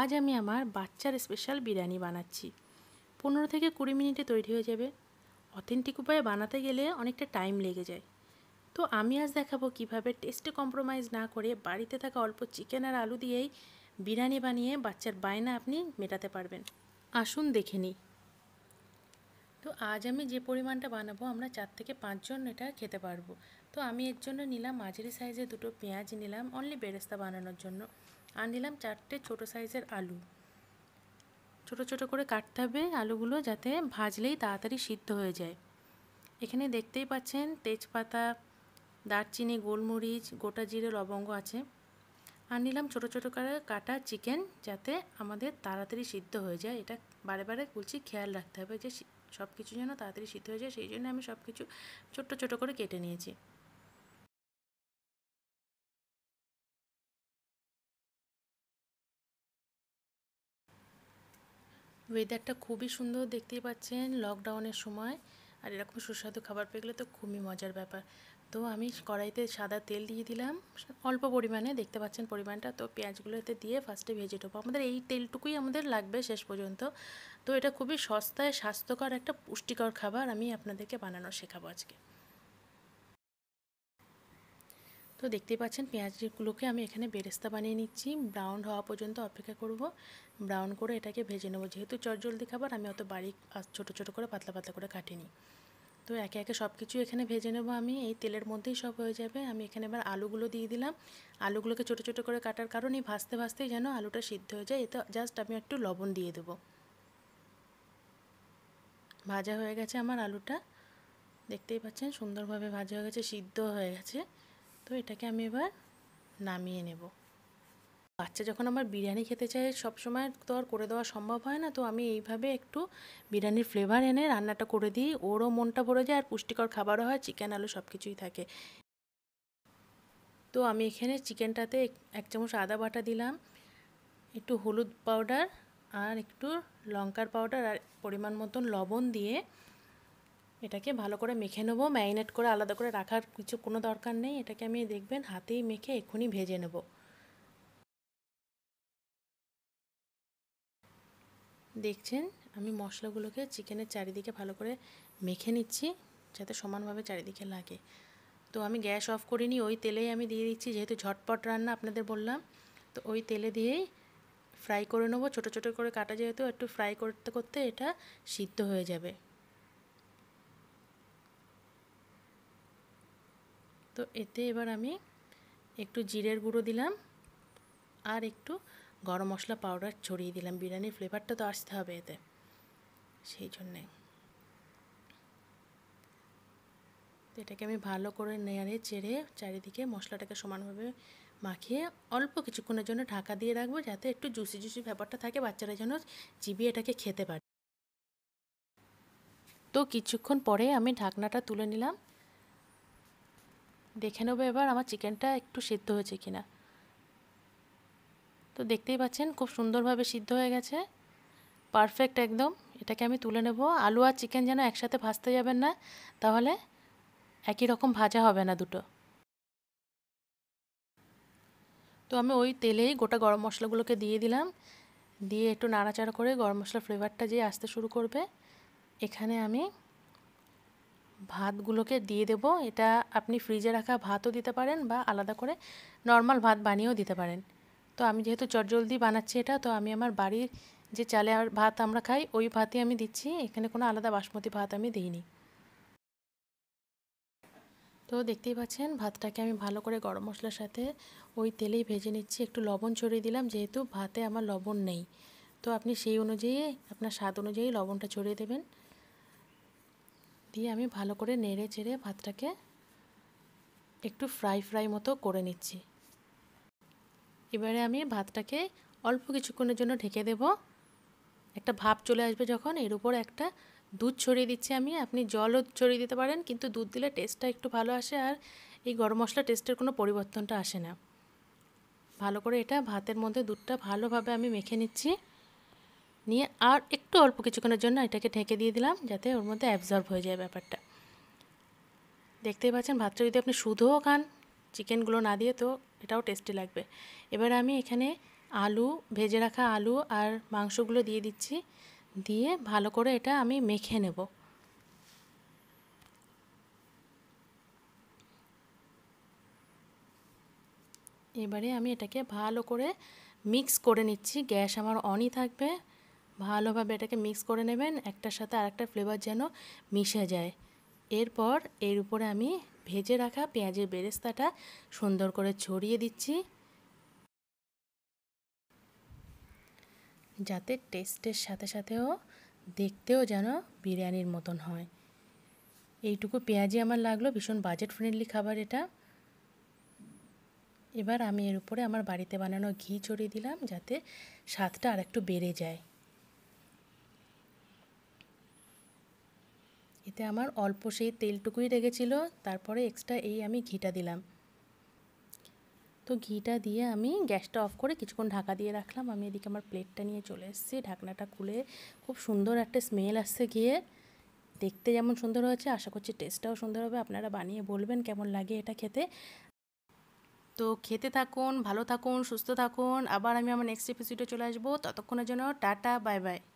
আজ আমি আমার বাচ্চার স্পেশাল বিরিয়ানি বানাচ্ছি পনেরো থেকে কুড়ি মিনিটে তৈরি হয়ে যাবে অথেন্টিক উপায়ে বানাতে গেলে অনেকটা টাইম লেগে যায় তো আমি আজ দেখাবো কিভাবে টেস্টে কম্প্রোমাইজ না করে বাড়িতে থাকা অল্প চিকেন আর আলু দিয়েই বিরিয়ানি বানিয়ে বাচ্চার বায়না আপনি মেটাতে পারবেন আসুন দেখে নিই তো আজ আমি যে পরিমাণটা বানাবো আমরা চার থেকে পাঁচজন এটা খেতে পারবো তো আমি এর জন্য নিলাম মাঝারি সাইজে দুটো পেঁয়াজ নিলাম অনলি বেরেস্তা বানানোর জন্য আর নিলাম চারটে ছোটো সাইজের আলু ছোটো ছোটো করে কাটতে হবে আলুগুলো যাতে ভাজলেই তাড়াতাড়ি সিদ্ধ হয়ে যায় এখানে দেখতেই পাচ্ছেন তেজপাতা দারচিনি গোলমরিচ গোটা জিরে লবঙ্গ আছে আর নিলাম ছোটো ছোটো করে কাটা চিকেন যাতে আমাদের তাড়াতাড়ি সিদ্ধ হয়ে যায় এটা বারে বারে কুলচি খেয়াল রাখতে হবে যে সব কিছু যেন তাড়াতাড়ি সিদ্ধ হয়ে যায় সেই জন্য আমি সব কিছু ছোট্ট ছোটো করে কেটে নিয়েছি ওয়েদারটা খুবই সুন্দর দেখতেই পাচ্ছেন লকডাউনের সময় আর এরকম সুস্বাদু খাবার পেয়ে গেলে তো খুবই মজার ব্যাপার তো আমি কড়াইতে সাদা তেল দিয়ে দিলাম অল্প পরিমাণে দেখতে পাচ্ছেন পরিমাণটা তো পেঁয়াজগুলোতে দিয়ে ফার্স্টে ভেজে ঢোকো আমাদের এই তেলটুকুই আমাদের লাগবে শেষ পর্যন্ত তো এটা খুবই সস্তায় স্বাস্থ্যকর একটা পুষ্টিকর খাবার আমি আপনাদেরকে বানানো শেখাবো আজকে তো দেখতেই পাচ্ছেন পেঁয়াজগুলোকে আমি এখানে বেরেস্তা বানিয়ে নিচ্ছি ব্রাউন হওয়া পর্যন্ত অপেক্ষা করব ব্রাউন করে এটাকে ভেজে নেবো যেহেতু চটজলদি খাবার আমি অত বাড়ি ছোট ছোট করে পাতলা পাতলা করে কাটিনি তো একে একে সব কিছু এখানে ভেজে নেব আমি এই তেলের মধ্যেই সব হয়ে যাবে আমি এখানে এবার আলুগুলো দিয়ে দিলাম আলুগুলোকে ছোট ছোট করে কাটার কারণে ভাজতে ভাজতেই যেন আলুটা সিদ্ধ হয়ে যায় এতে জাস্ট আমি একটু লবণ দিয়ে দেবো ভাজা হয়ে গেছে আমার আলুটা দেখতেই পাচ্ছেন সুন্দরভাবে ভাজা হয়ে গেছে সিদ্ধ হয়ে গেছে তো এটাকে আমি এবার নামিয়ে নেব বাচ্চা যখন আমার বিরিয়ানি খেতে চায় সবসময় তো আর করে দেওয়া সম্ভব হয় না তো আমি এইভাবে একটু বিরিয়ানির ফ্লেভার এনে রান্নাটা করে দিই ওরও মনটা ভরে যায় আর পুষ্টিকর খাবারও হয় চিকেন আলু সব কিছুই থাকে তো আমি এখানে চিকেনটাতে এক চামচ আদা বাটা দিলাম একটু হলুদ পাউডার আর একটু লঙ্কার পাউডার আর পরিমাণ মতন লবণ দিয়ে এটাকে ভালো করে মেখে নেবো ম্যারিনেট করে আলাদা করে রাখার কিছু কোনো দরকার নেই এটাকে আমি দেখবেন হাতেই মেখে এক্ষুনি ভেজে নেব দেখছেন আমি মশলাগুলোকে চিকেনের চারিদিকে ভালো করে মেখে নিচ্ছি যাতে সমানভাবে চারিদিকে লাগে তো আমি গ্যাস অফ করিনি ওই তেলেই আমি দিয়ে দিচ্ছি যেহেতু ঝটপট রান্না আপনাদের বললাম তো ওই তেলে দিয়েই ফ্রাই করে নেবো ছোটো ছোটো করে কাটা যেহেতু একটু ফ্রাই করতে করতে এটা সিদ্ধ হয়ে যাবে তো এতে এবার আমি একটু জিরের গুঁড়ো দিলাম আর একটু গরম মশলা পাউডার ছড়িয়ে দিলাম বিরিয়ানির ফ্লেভারটা তো আসতে হবে এতে সেই জন্যে তো এটাকে আমি ভালো করে নেড়ে চেড়ে চারিদিকে মশলাটাকে সমানভাবে মাখিয়ে অল্প কিছুক্ষণের জন্য ঢাকা দিয়ে রাখবো যাতে একটু জুসি জুসি ব্যাপারটা থাকে বাচ্চারা যেন চিবিয়ে এটাকে খেতে পারে তো কিছুক্ষণ পরে আমি ঢাকনাটা তুলে নিলাম দেখে নেবো এবার আমার চিকেনটা একটু সিদ্ধ হয়েছে কিনা তো দেখতেই পাচ্ছেন খুব সুন্দরভাবে সিদ্ধ হয়ে গেছে পারফেক্ট একদম এটাকে আমি তুলে নেব আলু আর চিকেন যেন একসাথে ভাজতে যাবেন না তাহলে একই রকম ভাজা হবে না দুটো তো আমি ওই তেলেই গোটা গরম মশলাগুলোকে দিয়ে দিলাম দিয়ে একটু নাড়াচাড়া করে গরম মশলার ফ্লেভারটা যে আসতে শুরু করবে এখানে আমি ভাতগুলোকে দিয়ে দেব এটা আপনি ফ্রিজে রাখা ভাতও দিতে পারেন বা আলাদা করে নর্মাল ভাত বানিয়েও দিতে পারেন তো আমি যেহেতু চটজলদি বানাচ্ছি এটা তো আমি আমার বাড়ির যে চালে আর ভাত আমরা খাই ওই ভাতই আমি দিচ্ছি এখানে কোনো আলাদা বাসমতি ভাত আমি দিইনি তো দেখতেই পাচ্ছেন ভাতটাকে আমি ভালো করে গরম মশলার সাথে ওই তেলেই ভেজে নিচ্ছি একটু লবণ ছড়িয়ে দিলাম যেহেতু ভাতে আমার লবণ নেই তো আপনি সেই অনুযায়ী আপনার স্বাদ অনুযায়ী লবণটা ছড়িয়ে দেবেন দিয়ে আমি ভালো করে নেড়ে চেড়ে ভাতটাকে একটু ফ্রাই ফ্রাই মতো করে নিচ্ছি এবারে আমি ভাতটাকে অল্প কিছুক্ষণের জন্য ঢেকে দেব একটা ভাপ চলে আসবে যখন এর উপর একটা দুধ ছড়িয়ে দিচ্ছি আমি আপনি জলও ছড়িয়ে দিতে পারেন কিন্তু দুধ দিলে টেস্টটা একটু ভালো আসে আর এই গরম মশলা টেস্টের কোনো পরিবর্তনটা আসে না ভালো করে এটা ভাতের মধ্যে দুধটা ভালোভাবে আমি মেখে নিচ্ছি নিয়ে আর একটু অল্প কিছুক্ষণের জন্য এটাকে ঢেকে দিয়ে দিলাম যাতে ওর মধ্যে অ্যাবজর্ব হয়ে যায় ব্যাপারটা দেখতেই পাচ্ছেন ভাতটা যদি আপনি শুধুও খান চিকেনগুলো না দিয়ে তো এটাও টেস্টি লাগবে এবার আমি এখানে আলু ভেজে রাখা আলু আর মাংসগুলো দিয়ে দিচ্ছি দিয়ে ভালো করে এটা আমি মেখে নেব এবারে আমি এটাকে ভালো করে মিক্স করে নিচ্ছি গ্যাস আমার অনই থাকবে ভালোভাবে এটাকে মিক্স করে নেবেন একটার সাথে আরেকটা ফ্লেভার যেন মিশে যায় এরপর এর উপরে আমি ভেজে রাখা পেঁয়াজের বেরেস্তাটা সুন্দর করে ছড়িয়ে দিচ্ছি যাতে টেস্টের সাথে সাথেও দেখতেও যেন বিরিয়ানির মতন হয় এইটুকু পেঁয়াজি আমার লাগলো ভীষণ বাজেট ফ্রেন্ডলি খাবার এটা এবার আমি এর উপরে আমার বাড়িতে বানানো ঘি ছড়িয়ে দিলাম যাতে স্বাদটা আর একটু বেড়ে যায় বাটিতে আমার অল্প সেই তেলটুকুই রেগেছিল তারপরে এক্সট্রা এই আমি ঘিটা দিলাম তো ঘিটা দিয়ে আমি গ্যাসটা অফ করে কিছুক্ষণ ঢাকা দিয়ে রাখলাম আমি এদিকে আমার প্লেটটা নিয়ে চলে এসেছি ঢাকনাটা খুলে খুব সুন্দর একটা স্মেল আসছে গিয়ে দেখতে যেমন সুন্দর হয়েছে আশা করছি টেস্টটাও সুন্দর হবে আপনারা বানিয়ে বলবেন কেমন লাগে এটা খেতে তো খেতে থাকুন ভালো থাকুন সুস্থ থাকুন আবার আমি আমার নেক্সট এপিসোডে চলে আসবো ততক্ষণের জন্য টাটা বাই বাই